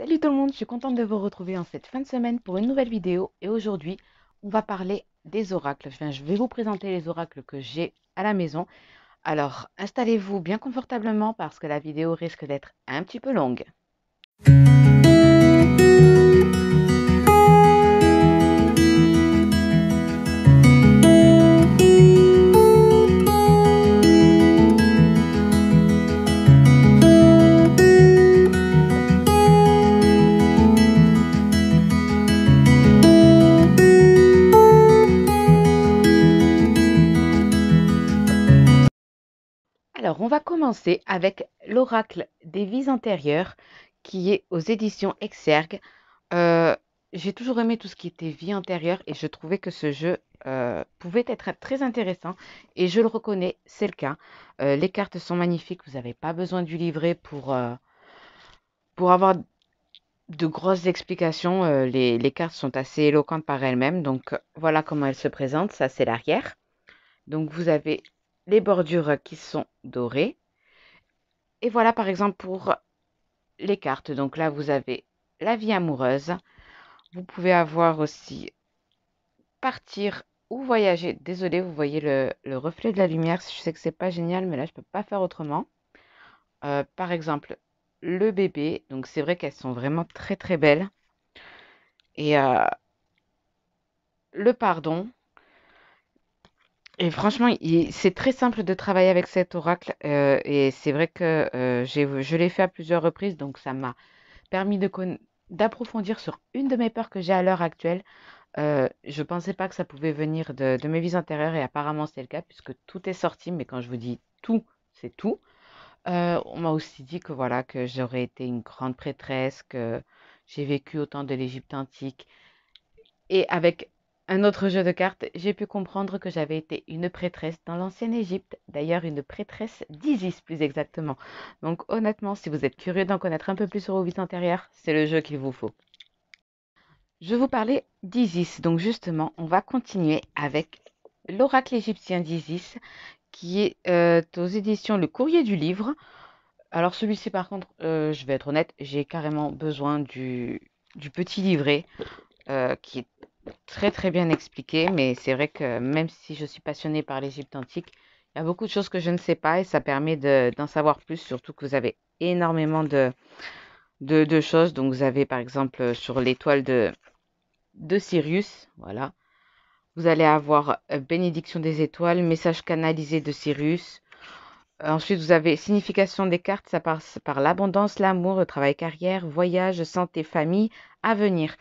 Salut tout le monde, je suis contente de vous retrouver en cette fin de semaine pour une nouvelle vidéo et aujourd'hui on va parler des oracles. Enfin, je vais vous présenter les oracles que j'ai à la maison. Alors installez-vous bien confortablement parce que la vidéo risque d'être un petit peu longue. commencer avec l'oracle des vies antérieures qui est aux éditions Exergue. Euh, j'ai toujours aimé tout ce qui était vie antérieure et je trouvais que ce jeu euh, pouvait être très intéressant et je le reconnais, c'est le cas. Euh, les cartes sont magnifiques, vous n'avez pas besoin du livret pour, pour avoir de grosses explications. Les, les, cartes sont assez éloquentes par elles-mêmes, donc voilà comment elles se présentent, ça c'est l'arrière. Donc vous avez les bordures qui sont dorées, et voilà par exemple pour les cartes. Donc là, vous avez la vie amoureuse. Vous pouvez avoir aussi partir ou voyager. Désolé, vous voyez le, reflet de la lumière. Je sais que ce n'est pas génial, mais là, je ne peux pas faire autrement. Euh, par exemple, le bébé. Donc c'est vrai qu'elles sont vraiment très très belles. Et euh, le pardon. Et franchement, c'est très simple de travailler avec cet oracle. Euh, et c'est vrai que euh, je l'ai fait à plusieurs reprises, donc ça m'a permis de d'approfondir sur une de mes peurs que j'ai à l'heure actuelle. Je euh, je pensais pas que ça pouvait venir de, mes vies intérieures. et apparemment c'est le cas puisque tout est sorti, mais quand je vous dis tout, c'est tout. on m'a aussi dit que voilà, que j'aurais été une grande prêtresse, que j'ai vécu au temps de l'Égypte antique. Et avec un autre jeu de cartes, j'ai pu comprendre que j'avais été une prêtresse dans l'ancienne Égypte, d'ailleurs une prêtresse d'Isis plus exactement. Donc honnêtement, si vous êtes curieux d'en connaître un peu plus sur vos vies antérieures, c'est le jeu qu'il vous faut. Je vous parlais d'Isis, donc justement, on va continuer avec l'oracle égyptien d'Isis qui est euh, aux éditions Le Courrier du Livre. Alors celui-ci par contre, euh, je vais être honnête, j'ai carrément besoin du, petit livret euh, qui est très très bien expliqué, mais c'est vrai que même si je suis passionnée par l'Égypte antique, il y a beaucoup de choses que je ne sais pas et ça permet d'en savoir plus, surtout que vous avez énormément de, choses. Donc vous avez par exemple sur l'étoile de, de Sirius, voilà. Vous allez avoir euh, bénédiction des étoiles, message canalisé de Sirius. Ensuite, vous avez signification des cartes, ça passe par l'abondance, l'amour, le travail, carrière, voyage, santé, famille, avenir.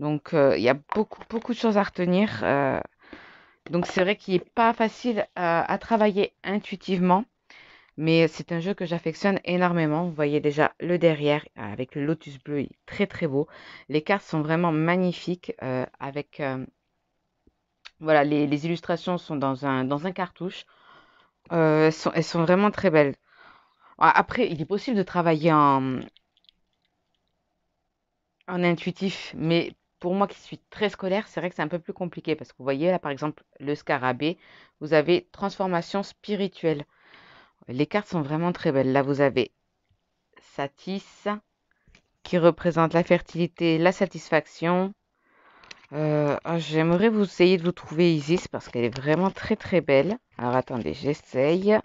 Donc, euh, il y a beaucoup, beaucoup de choses à retenir. Euh. donc, c'est vrai qu'il n'est pas facile à, travailler intuitivement. Mais c'est un jeu que j'affectionne énormément. Vous voyez déjà le derrière avec le lotus bleu, il est très très beau. Les cartes sont vraiment magnifiques euh, avec... voilà, les, illustrations sont dans un, dans un cartouche. elles, sont, elles, sont, vraiment très belles. Ah, après, il est possible de travailler en, en intuitif, mais pour moi qui suis très scolaire, c'est vrai que c'est un peu plus compliqué parce que vous voyez là par exemple le scarabée, vous avez transformation spirituelle. Les cartes sont vraiment très belles. Là vous avez Satis qui représente la fertilité, la satisfaction. Euh, oh, j'aimerais vous essayer de vous trouver Isis parce qu'elle est vraiment très très belle. Alors attendez, j'essaye.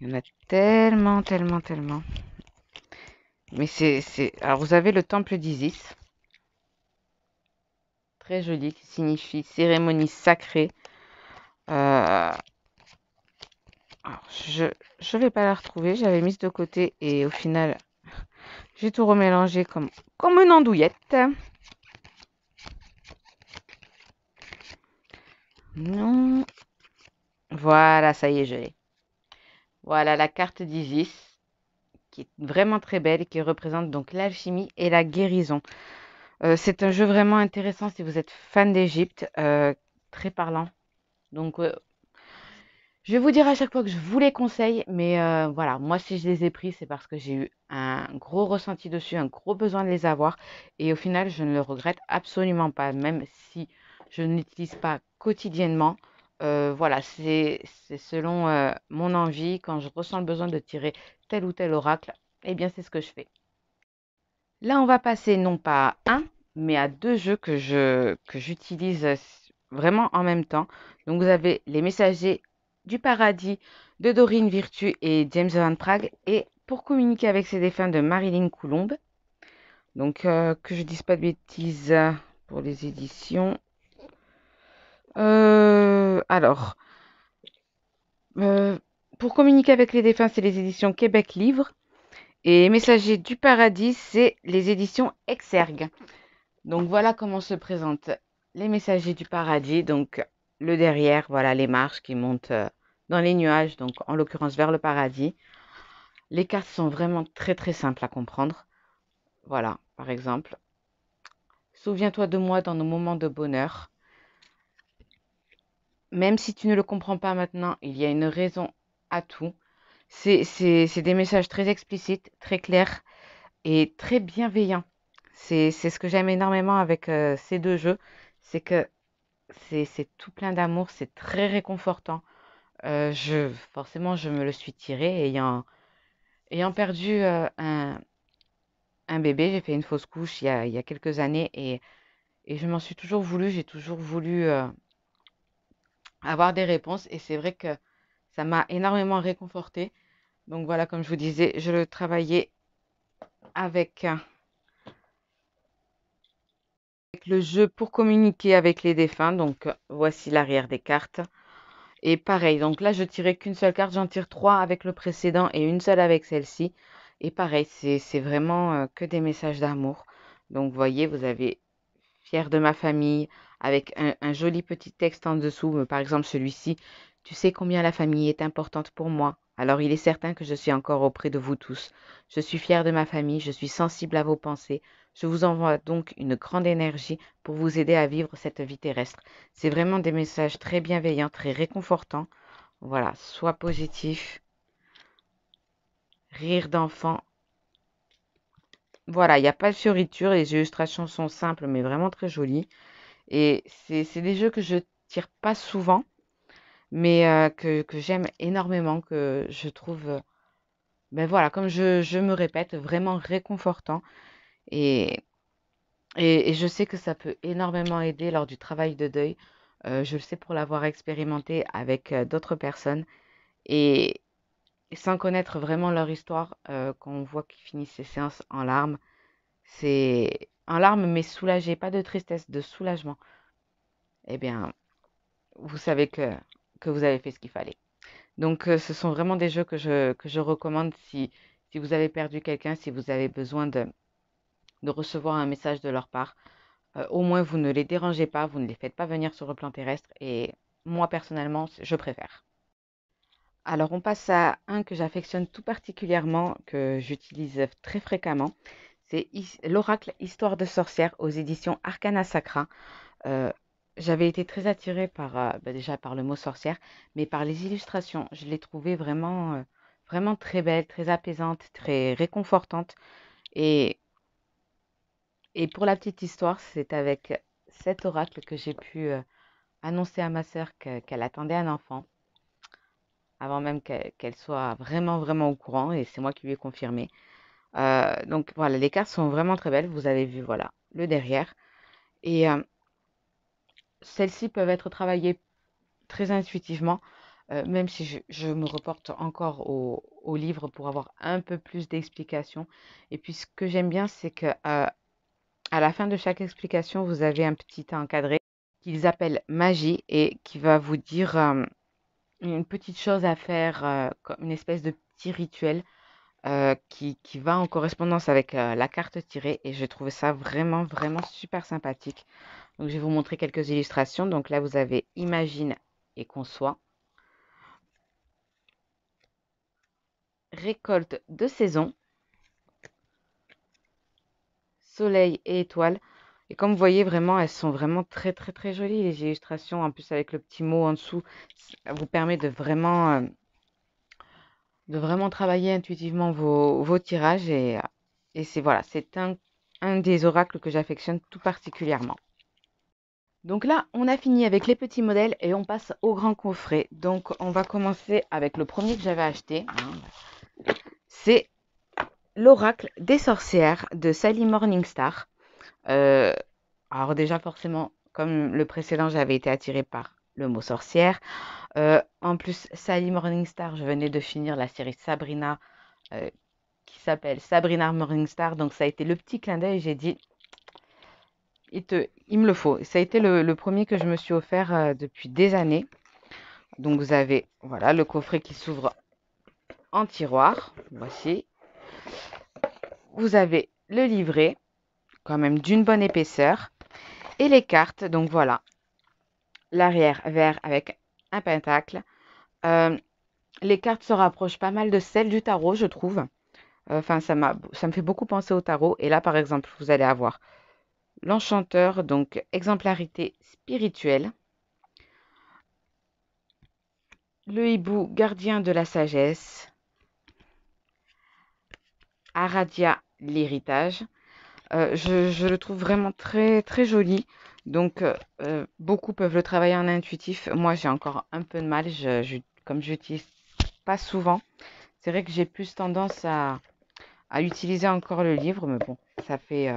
Il y en a tellement, tellement, tellement. Mais c'est... Alors vous avez le temple d'Isis très joli qui signifie cérémonie sacrée. Euh, je ne vais pas la retrouver, j'avais mise de côté et au final, j'ai tout remélangé comme, comme une andouillette. Non. Voilà, ça y est, je l'ai. Voilà la carte d'Isis, qui est vraiment très belle et qui représente donc l'alchimie et la guérison. Euh, c'est un jeu vraiment intéressant si vous êtes fan d'Égypte, euh, très parlant. Donc, euh, je vais vous dire à chaque fois que je vous les conseille, mais voilà, moi si je les ai pris, c'est parce que j'ai eu un gros ressenti dessus, un gros besoin de les avoir, et au final, je ne le regrette absolument pas, même si je ne l'utilise pas quotidiennement. voilà, c'est selon mon envie, quand je ressens le besoin de tirer tel ou tel oracle, eh bien c'est ce que je fais. Là, on va passer non pas à un, mais à deux jeux que je que j'utilise vraiment en même temps. Donc vous avez Les Messagers du Paradis de Dorine Virtue et James Van Prague et Pour communiquer avec ses défunts de Marilyn Coulombe. Donc euh, que je dise pas de bêtises pour les éditions. Euh, alors, euh, pour communiquer avec les défunts, c'est les éditions Québec Livre. Et messagers du Paradis, c'est les éditions Exergue. Donc voilà comment se présentent les Messagers du Paradis. Donc le derrière, voilà les marches qui montent euh, dans les nuages, donc en l'occurrence vers le paradis. Les cartes sont vraiment très très simples à comprendre. Voilà, par exemple. Souviens-toi de moi dans nos moments de bonheur. Même si tu ne le comprends pas maintenant, il y a une raison à tout. C'est des messages très explicites, très clairs et très bienveillants. C'est ce que j'aime énormément avec euh, ces deux jeux, c'est que c'est tout plein d'amour, c'est très réconfortant. Euh, je, forcément, je me le suis tiré ayant, ayant perdu euh, un, bébé. J'ai fait une fausse couche il y a, quelques années et je m'en suis toujours voulu. J'ai toujours voulu avoir des réponses et c'est vrai que ça m'a énormément réconforté. Donc voilà, comme je vous disais, je le travaillais avec, euh, le jeu pour communiquer avec les défunts. Donc euh, voici l'arrière des cartes. Et pareil, donc là je tirais qu'une seule carte, j'en tire trois avec le précédent et une seule avec celle-ci. Et pareil, c'est vraiment euh, que des messages d'amour. Donc vous voyez, vous avez fier de ma famille avec un joli petit texte en dessous. Par exemple, celui-ci, tu sais combien la famille est importante pour moi, alors il est certain que je suis encore auprès de vous tous. Je suis fière de ma famille, je suis sensible à vos pensées. Je vous envoie donc une grande énergie pour vous aider à vivre cette vie terrestre. C'est vraiment des messages très bienveillants, très réconfortants. Voilà, sois positif. Rire d'enfant. Voilà, il n'y a pas de fioriture, les illustrations sont simples mais vraiment très jolies. Et c'est des jeux que je tire pas souvent mais que, j'aime énormément, que je trouve, ben voilà, comme je, me répète, vraiment réconfortant. Et, et, je sais que ça peut énormément aider lors du travail de deuil. je le sais pour l'avoir expérimenté avec d'autres personnes. Et sans connaître vraiment leur histoire, quand on voit qu'ils finissent ces séances en larmes, c'est en larmes mais soulagé, pas de tristesse, de soulagement. Eh bien, vous savez que que vous avez fait ce qu'il fallait. Donc, euh, ce sont vraiment des jeux que je, que je recommande si, si vous avez perdu quelqu'un, si vous avez besoin de, de recevoir un message de leur part. Euh, au moins, vous ne les dérangez pas, vous ne les faites pas venir sur le plan terrestre. Et moi, personnellement, je préfère. Alors, on passe à un que j'affectionne tout particulièrement, que j'utilise très fréquemment. C'est l'oracle Histoire de Sorcières aux éditions Arcana Sacra. Euh, j'avais été très attirée par, euh, bah, déjà par le mot sorcière, mais par les illustrations. Je les trouvais vraiment, euh, vraiment très belles, très apaisantes, très réconfortantes. Et, et pour la petite histoire, c'est avec cet oracle que j'ai pu euh, annoncer à ma sœur qu'elle attendait un enfant, avant même qu'elle soit vraiment, vraiment au courant, et c'est moi qui lui ai confirmé. donc voilà, les cartes sont vraiment très belles. Vous avez vu, voilà, le derrière. Et celles-ci peuvent être travaillées très intuitivement, euh, même si je, me reporte encore au, livre pour avoir un peu plus d'explications. Et puis ce que j'aime bien, c'est que euh, à la fin de chaque explication, vous avez un petit encadré qu'ils appellent magie et qui va vous dire euh, une petite chose à faire, comme une espèce de petit rituel qui, va en correspondance avec la carte tirée et je trouve ça vraiment vraiment super sympathique. Donc, je vais vous montrer quelques illustrations. Donc là, vous avez imagine et conçoit. Récolte de saison. Soleil et étoile. Et comme vous voyez, vraiment, elles sont vraiment très, très, très jolies, les illustrations. En plus, avec le petit mot en dessous, ça vous permet de vraiment, euh, de vraiment travailler intuitivement vos, tirages. Et, euh, et c'est voilà, c'est un des oracles que j'affectionne tout particulièrement. Donc là, on a fini avec les petits modèles et on passe au grand coffret. Donc on va commencer avec le premier que j'avais acheté. C'est l'oracle des sorcières de Sally Morningstar. Euh, alors déjà forcément, comme le précédent, j'avais été attirée par le mot sorcière. Euh, en plus, Sally Morningstar, je venais de finir la série Sabrina euh, qui s'appelle Sabrina Morningstar. Donc ça a été le petit clin d'œil. J'ai dit, il, me le faut. Ça a été le, premier que je me suis offert euh, depuis des années. Donc vous avez voilà le coffret qui s'ouvre en tiroir. Voici. Vous avez le livret, quand même d'une bonne épaisseur. Et les cartes, donc voilà. L'arrière vert avec un pentacle. Euh, les cartes se rapprochent pas mal de celles du tarot, je trouve. Enfin, ça ça me fait beaucoup penser au tarot. Et là, par exemple, vous allez avoir l'enchanteur, donc exemplarité spirituelle. Le hibou, gardien de la sagesse. Aradia, l'héritage. Euh, je, le trouve vraiment très très joli. Donc euh, euh, beaucoup peuvent le travailler en intuitif. Moi j'ai encore un peu de mal, comme je n'utilise pas souvent. C'est vrai que j'ai plus tendance à, utiliser encore le livre, mais bon, ça fait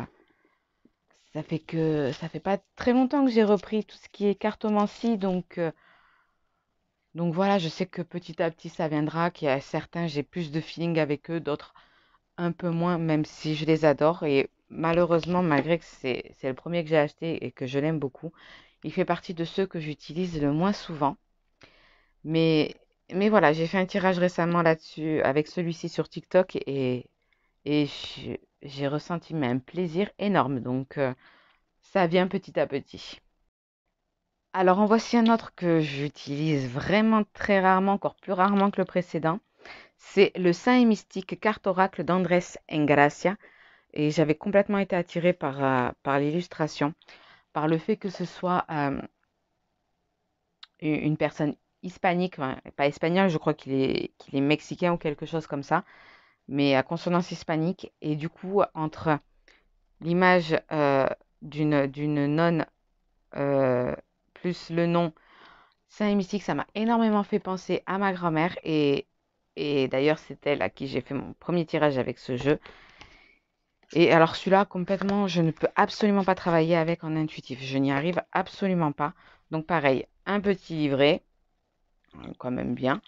ça fait que ça fait pas très longtemps que j'ai repris tout ce qui est cartomancie, donc euh, donc voilà, je sais que petit à petit ça viendra, qu'il y a certains j'ai plus de feeling avec eux, d'autres un peu moins, même si je les adore. Et malheureusement, malgré que c'est le premier que j'ai acheté et que je l'aime beaucoup, il fait partie de ceux que j'utilise le moins souvent. Mais, mais voilà, j'ai fait un tirage récemment là-dessus avec celui-ci sur TikTok et, et je, j'ai ressenti un plaisir énorme. Donc, euh, ça vient petit à petit. Alors, en voici un autre que j'utilise vraiment très rarement, encore plus rarement que le précédent. C'est le Saint et Mystique Carte Oracle d'Andrés Engracia. Et j'avais complètement été attirée par, euh, par l'illustration, par le fait que ce soit euh, une personne hispanique, pas espagnole, je crois qu'il est, qu'il est mexicain ou quelque chose comme ça, mais à consonance hispanique. Et du coup, entre l'image euh, d'une nonne euh, plus le nom Saint mystique, ça m'a énormément fait penser à ma grand-mère. Et, et d'ailleurs, c'est elle à qui j'ai fait mon premier tirage avec ce jeu. Et alors celui-là, complètement, je ne peux absolument pas travailler avec en intuitif. Je n'y arrive absolument pas. Donc pareil, un petit livret, quand même bien.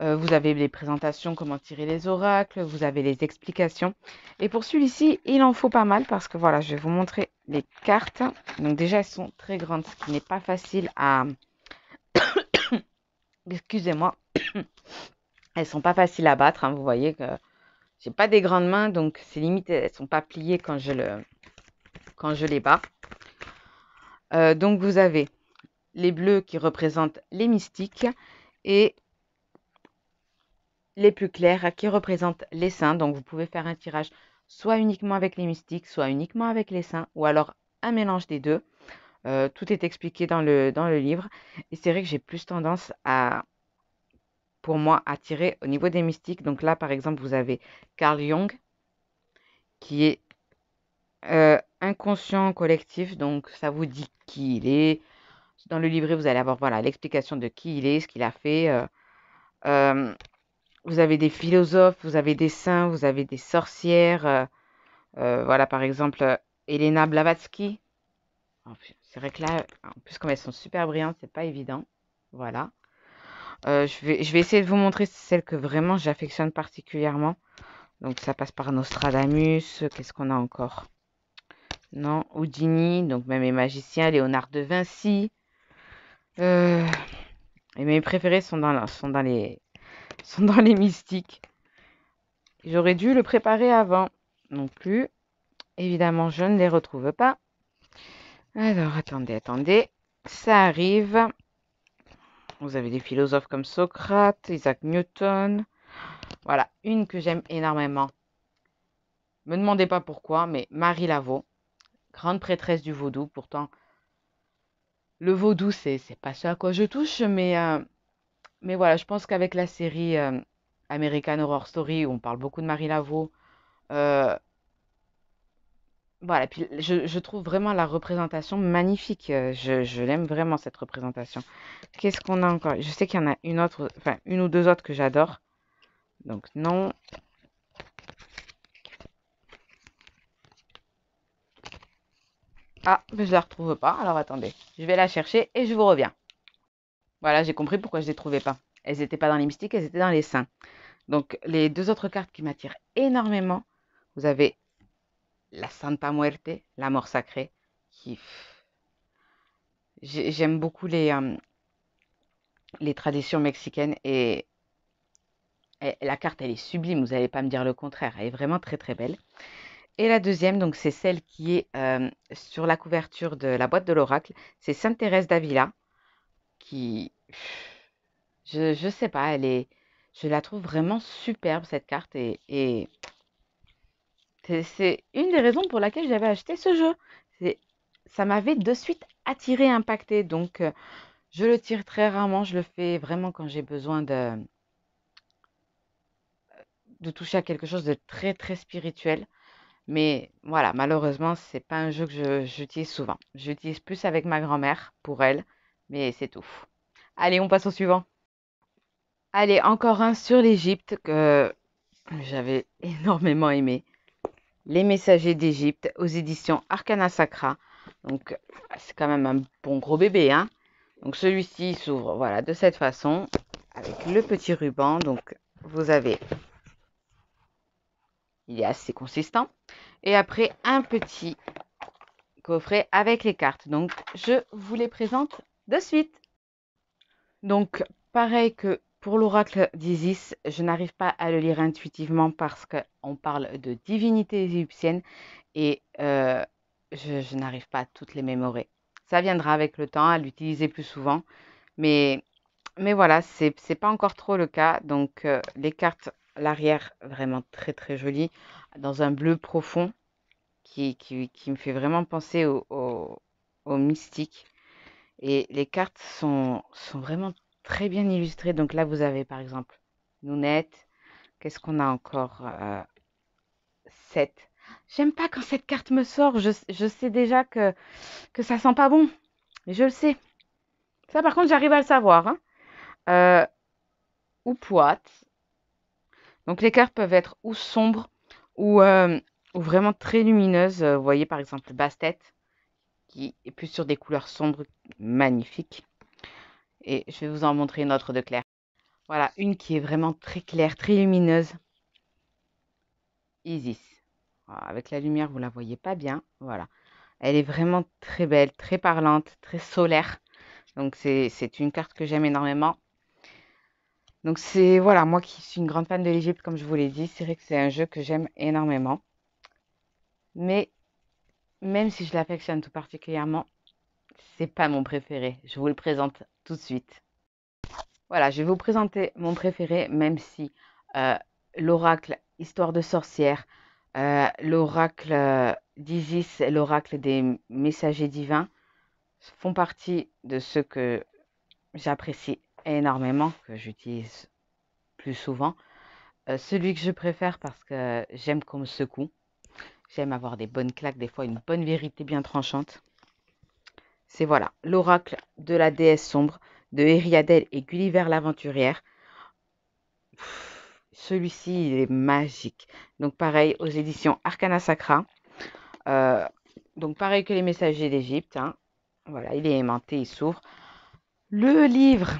Euh, vous avez les présentations, comment tirer les oracles, vous avez les explications. Et pour celui-ci, il en faut pas mal parce que voilà, je vais vous montrer les cartes. Donc déjà, elles sont très grandes, ce qui n'est pas facile à... Excusez-moi. elles sont pas faciles à battre, hein, vous voyez que j'ai pas des grandes mains, donc c'est limite, elles sont pas pliées quand je, le... quand je les bats. Euh, donc vous avez les bleus qui représentent les mystiques et les plus clairs qui représentent les saints. Donc vous pouvez faire un tirage soit uniquement avec les mystiques, soit uniquement avec les saints, ou alors un mélange des deux. Euh, tout est expliqué dans le, dans le livre. Et c'est vrai que j'ai plus tendance à, pour moi, à tirer au niveau des mystiques. Donc là, par exemple, vous avez Carl Jung, qui est euh, inconscient collectif. Donc ça vous dit qui il est. Dans le livret, vous allez avoir voilà l'explication de qui il est, ce qu'il a fait. Euh, vous avez des philosophes, vous avez des saints, vous avez des sorcières. Euh, euh, voilà, par exemple, euh, Elena Blavatsky. C'est vrai que là, en plus, comme elles sont super brillantes, c'est pas évident. Voilà. je, vais, je vais essayer de vous montrer celles que vraiment j'affectionne particulièrement. Donc, ça passe par Nostradamus. Qu'est-ce qu'on a encore Non, Houdini. Donc, même les magiciens, Léonard de Vinci. et mes préférés sont dans, sont dans les, sont dans les mystiques. J'aurais dû le préparer avant non plus. Évidemment, je ne les retrouve pas. Alors, attendez, attendez. Ça arrive. Vous avez des philosophes comme Socrate, Isaac Newton. Voilà, une que j'aime énormément. Me demandez pas pourquoi, mais Marie Laveau, grande prêtresse du vaudou. Pourtant, le vaudou, c'est pas ça à quoi je touche, mais euh, mais voilà, je pense qu'avec la série euh, American Horror Story, où on parle beaucoup de Marie Laveau, euh, voilà, puis je, trouve vraiment la représentation magnifique. Euh, je, l'aime vraiment, cette représentation. Qu'est-ce qu'on a encore Je sais qu'il y en a une autre, enfin, une ou deux autres que j'adore. Donc, non. Ah, mais je la retrouve pas. Alors, attendez. Je vais la chercher et je vous reviens. Voilà, j'ai compris pourquoi je ne les trouvais pas. Elles n'étaient pas dans les mystiques, elles étaient dans les saints. Donc, les deux autres cartes qui m'attirent énormément, vous avez la Santa Muerte, la mort sacrée, J'aime beaucoup les, euh, les traditions mexicaines et, la carte, elle est sublime, vous n'allez pas me dire le contraire, elle est vraiment très très belle. Et la deuxième, donc c'est celle qui est euh, sur la couverture de la boîte de l'oracle, c'est Sainte Thérèse d'Avila, je, ne sais pas, elle est... Je la trouve vraiment superbe, cette carte. Et, c'est une des raisons pour laquelle j'avais acheté ce jeu. Ça m'avait de suite attiré, impacté. Donc, euh, je le tire très rarement. Je le fais vraiment quand j'ai besoin de de toucher à quelque chose de très très spirituel. Mais voilà, malheureusement, c'est pas un jeu que j'utilise je, souvent. J'utilise plus avec ma grand-mère pour elle mais c'est tout. Allez, on passe au suivant. Allez, encore un sur l'Égypte que j'avais énormément aimé. Les Messagers d'Égypte aux éditions Arcana Sacra. Donc, c'est quand même un bon gros bébé, hein. Donc, celui-ci s'ouvre, voilà, de cette façon, avec le petit ruban. Donc, vous avez. Il est assez consistant. Et après, un petit coffret avec les cartes. Donc, je vous les présente de suite. Donc, pareil que pour l'oracle d'Isis, je n'arrive pas à le lire intuitivement parce qu'on parle de divinités égyptiennes et euh, je, n'arrive pas à toutes les mémorer. Ça viendra avec le temps à l'utiliser plus souvent, mais, mais voilà, c'est pas encore trop le cas. Donc, euh, les cartes, l'arrière, vraiment très très jolie, dans un bleu profond qui, me fait vraiment penser au mystique. Et les cartes sont, sont vraiment très bien illustrées. Donc là, vous avez par exemple Nounette. Qu'est-ce qu'on a encore euh, 7. J'aime pas quand cette carte me sort. Je, je, sais déjà que, que ça sent pas bon. Je le sais. Ça, par contre, j'arrive à le savoir. ou hein. euh, poite. Donc, les cartes peuvent être ou sombres ou, euh, ou vraiment très lumineuses. Vous voyez, par exemple, Bastet qui est plus sur des couleurs sombres, magnifiques. Et je vais vous en montrer une autre de claire. Voilà, une qui est vraiment très claire, très lumineuse. Isis. avec la lumière, vous ne la voyez pas bien. Voilà. Elle est vraiment très belle, très parlante, très solaire. Donc c'est une carte que j'aime énormément. Donc c'est, voilà, moi qui suis une grande fan de l'Égypte, comme je vous l'ai dit, c'est vrai que c'est un jeu que j'aime énormément. Mais même si je l'affectionne tout particulièrement, c'est pas mon préféré. Je vous le présente tout de suite. Voilà, je vais vous présenter mon préféré, même si euh, l'oracle Histoire de sorcière, euh, l'oracle euh, d'Isis et l'oracle des messagers divins font partie de ceux que j'apprécie énormément, que j'utilise plus souvent. celui que je préfère parce que j'aime comme me secoue, J'aime avoir des bonnes claques, des fois une bonne vérité bien tranchante. C'est voilà, l'oracle de la déesse sombre de Eriadel et Gulliver l'aventurière. Celui-ci, il est magique. Donc pareil, aux éditions Arcana Sacra. Euh, donc pareil que les messagers d'Égypte. Hein. Voilà, il est aimanté, il s'ouvre. Le livre,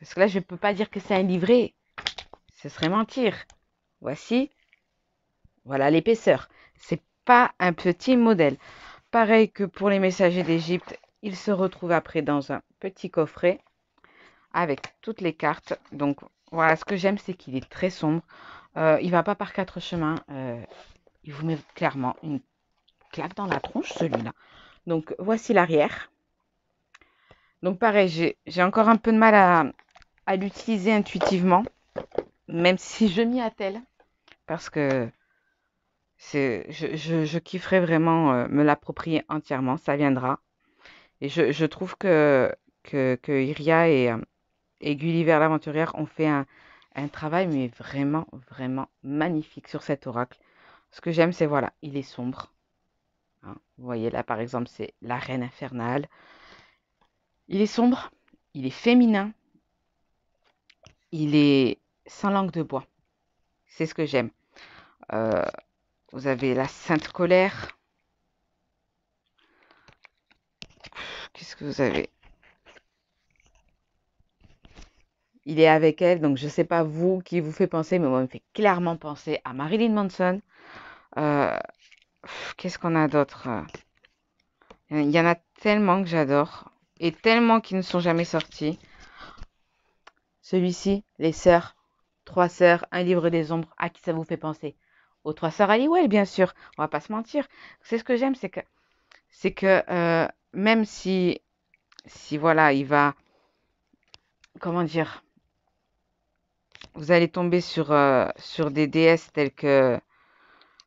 parce que là, je ne peux pas dire que c'est un livret. Ce serait mentir. Voici. Voilà l'épaisseur. C'est pas un petit modèle. Pareil que pour les messagers d'Égypte, il se retrouve après dans un petit coffret avec toutes les cartes. Donc voilà, ce que j'aime, c'est qu'il est très sombre. Il euh, il va pas par quatre chemins. Euh, il vous met clairement une claque dans la tronche, celui-là. Donc voici l'arrière. Donc pareil, j'ai encore un peu de mal à l'utiliser intuitivement, même si je m'y attelle, parce que je, je, kifferais vraiment euh, me l'approprier entièrement, ça viendra. Et je, trouve que, que, que Iria et, euh, et Gulliver l'aventurière ont fait un, travail, mais vraiment, vraiment magnifique sur cet oracle. Ce que j'aime, c'est voilà, il est sombre. Hein. vous voyez là, par exemple, c'est la reine infernale. Il est sombre, il est féminin, il est sans langue de bois. C'est ce que j'aime. Euh, vous avez la Sainte Colère. Qu'est-ce que vous avez Il est avec elle, donc je ne sais pas vous qui vous fait penser, mais moi, il me fait clairement penser à Marilyn Manson. Euh, qu'est-ce qu'on a d'autre Il y en a tellement que j'adore et tellement qui ne sont jamais sortis. Celui-ci, Les Sœurs, Trois Sœurs, Un Livre des Ombres, à qui ça vous fait penser aux trois sœurs bien sûr. On va pas se mentir. C'est ce que j'aime, c'est que, c'est que euh, même si, si voilà, il va, comment dire, vous allez tomber sur, euh, sur des déesses telles que,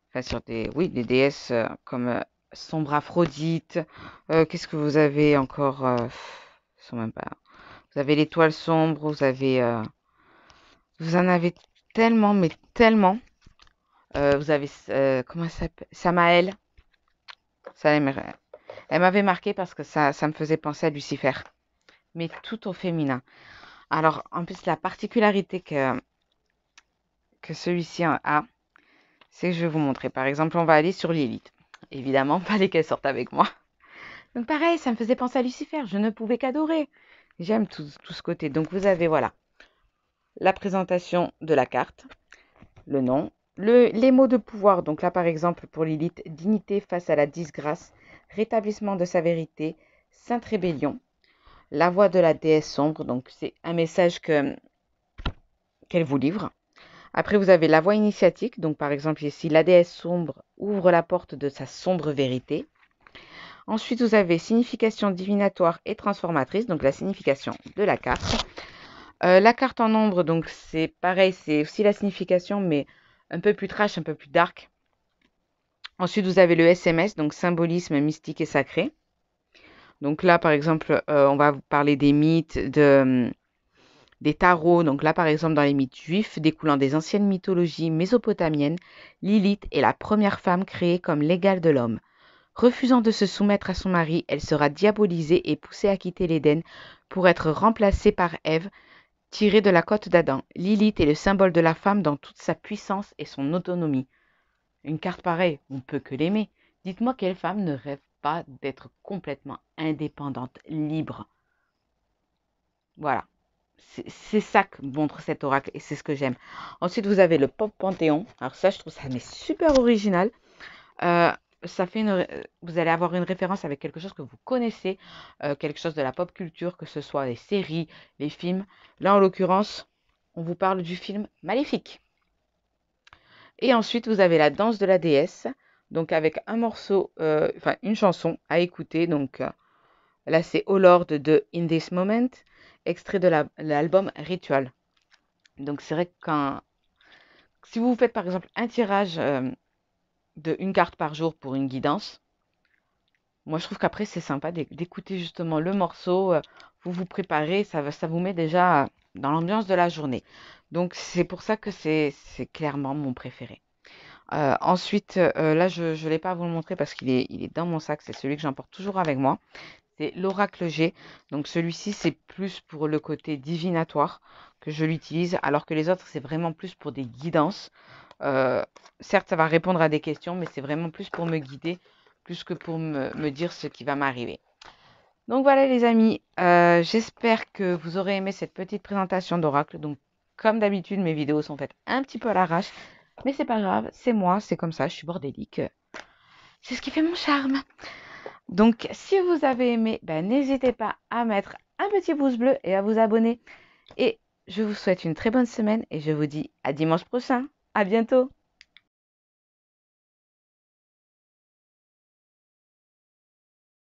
enfin, sur des, oui, des déesses euh, comme Sombre Aphrodite. qu'est-ce que vous avez encore sont même pas. Vous avez l'étoile sombre, vous avez, vous en avez tellement, mais tellement. Euh, vous avez, euh, comment ça s'appelle Samael. elle m'avait marqué parce que ça, ça me faisait penser à Lucifer. Mais tout au féminin. Alors, en plus, la particularité que, que celui-ci a, c'est que je vais vous montrer. Par exemple, on va aller sur Lilith. Évidemment, pas les qu'elle sortent avec moi. Donc, pareil, ça me faisait penser à Lucifer. Je ne pouvais qu'adorer. J'aime tout, tout ce côté. Donc, vous avez, voilà, la présentation de la carte, le nom, les mots de pouvoir, donc là par exemple pour Lilith, dignité face à la disgrâce, rétablissement de sa vérité, sainte rébellion, la voix de la déesse sombre, donc c'est un message qu'elle vous livre. Après vous avez la voix initiatique, donc par exemple ici la déesse sombre ouvre la porte de sa sombre vérité. Ensuite vous avez signification divinatoire et transformatrice, donc la signification de la carte. Euh, la carte en ombre, donc c'est pareil, c'est aussi la signification, mais un peu plus trash, un peu plus dark. Ensuite, vous avez le SMS, donc symbolisme mystique et sacré. Donc là, par exemple, euh, on va vous parler des mythes, mm, des tarots. Donc là, par exemple, dans les mythes juifs, découlant des anciennes mythologies mésopotamiennes, Lilith est la première femme créée comme l'égale de l'homme. Refusant de se soumettre à son mari, elle sera diabolisée et poussée à quitter l'Éden pour être remplacée par Ève, Tirée de la côte d'Adam, Lilith est le symbole de la femme dans toute sa puissance et son autonomie. Une carte pareille, on peut que l'aimer. Dites-moi quelle femme ne rêve pas d'être complètement indépendante, libre. Voilà. C'est ça que montre cet oracle et c'est ce que j'aime. Ensuite, vous avez le Pop Panthéon. Alors ça, je trouve ça mais super original. Euh, ça fait vous allez avoir une référence avec quelque chose que vous connaissez, euh, quelque chose de la pop culture, que ce soit les séries, les films. Là, en l'occurrence, on vous parle du film Maléfique. Et ensuite, vous avez la danse de la déesse, donc avec un morceau, euh, enfin une chanson à écouter. Donc euh, là, c'est All oh Lord de In This Moment, extrait de l'album Ritual. Donc c'est vrai que si vous faites par exemple un tirage de une carte par jour pour une guidance. Moi, je trouve qu'après, c'est sympa d'écouter justement le morceau. Euh, vous vous préparez, ça, vous met déjà dans l'ambiance de la journée. Donc, c'est pour ça que c'est clairement mon préféré. Euh, ensuite, euh, là, je ne l'ai pas à vous le montrer parce qu'il est, est dans mon sac. C'est celui que j'emporte toujours avec moi. C'est l'oracle G. Donc, celui-ci, c'est plus pour le côté divinatoire que je l'utilise, alors que les autres, c'est vraiment plus pour des guidances. Euh, certes, ça va répondre à des questions, mais c'est vraiment plus pour me guider, plus que pour me, dire ce qui va m'arriver. Donc voilà les amis, euh, j'espère que vous aurez aimé cette petite présentation d'Oracle. Donc comme d'habitude, mes vidéos sont faites un petit peu à l'arrache, mais c'est pas grave, c'est moi, c'est comme ça, je suis bordélique. C'est ce qui fait mon charme. Donc si vous avez aimé, ben, n'hésitez pas à mettre un petit pouce bleu et à vous abonner. Et je vous souhaite une très bonne semaine et je vous dis à dimanche prochain. A bientôt